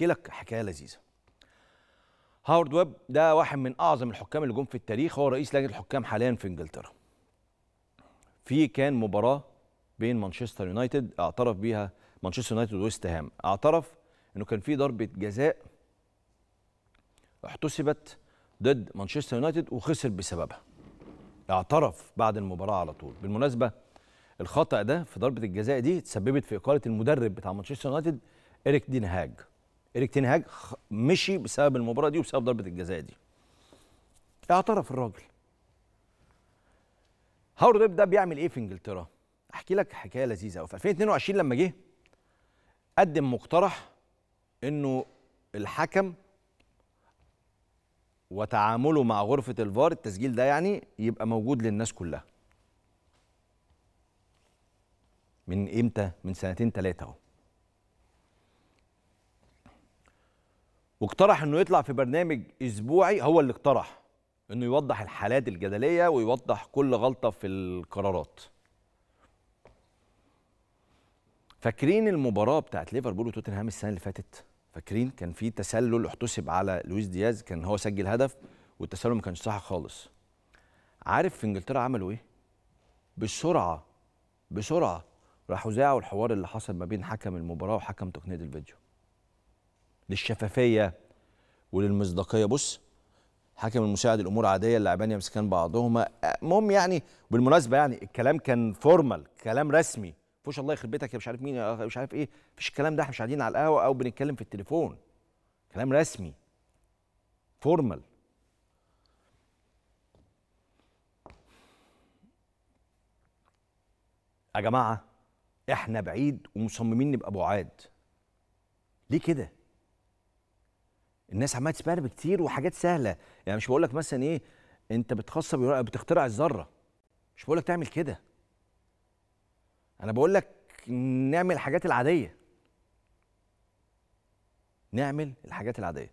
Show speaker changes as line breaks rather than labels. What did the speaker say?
احكي لك حكايه لذيذه هاورد ويب ده واحد من اعظم الحكام اللي جم في التاريخ هو رئيس لجنه الحكام حاليا في انجلترا في كان مباراه بين مانشستر يونايتد اعترف بيها مانشستر يونايتد وويست هام اعترف انه كان في ضربه جزاء احتسبت ضد مانشستر يونايتد وخسر بسببها اعترف بعد المباراه على طول بالمناسبه الخطا ده في ضربه الجزاء دي تسببت في اقاله المدرب بتاع مانشستر يونايتد اريك دين هاج إريك تنهاج هاج مشي بسبب المباراة دي وبسبب ضربة الجزاء دي اعترف الراجل هاورد ده بيعمل ايه في انجلترا احكي لك حكايه لذيذه قوي في 2022 لما جه قدم مقترح انه الحكم وتعامله مع غرفه الفار التسجيل ده يعني يبقى موجود للناس كلها من امتى من سنتين ثلاثه اهو واقترح انه يطلع في برنامج اسبوعي هو اللي اقترح انه يوضح الحالات الجدليه ويوضح كل غلطه في القرارات فاكرين المباراه بتاعت ليفربول وتوتنهام السنه اللي فاتت فاكرين كان في تسلل احتسب على لويس دياز كان هو سجل هدف والتسلل ما كانش صح خالص عارف في انجلترا عملوا ايه بسرعه بسرعه راحوا ذاعوا الحوار اللي حصل ما بين حكم المباراه وحكم تقنيه الفيديو للشفافيه وللمصداقيه بص حكم المساعد الامور عاديه اللاعبين يمسكان بعضهما المهم يعني بالمناسبه يعني الكلام كان فورمال كلام رسمي فوش الله يخرب بيتك يا مش عارف مين يا مش عارف ايه مفيش الكلام ده احنا مش قاعدين على القهوه او بنتكلم في التليفون كلام رسمي فورمال يا جماعه احنا بعيد ومصممين نبقى بعاد ليه كده الناس عماله تسمعنا بكتير وحاجات سهله يعني مش بقول لك مثلا ايه انت بتخصب بتخترع الذره مش بقول لك تعمل كده انا بقول لك نعمل الحاجات العاديه نعمل الحاجات العاديه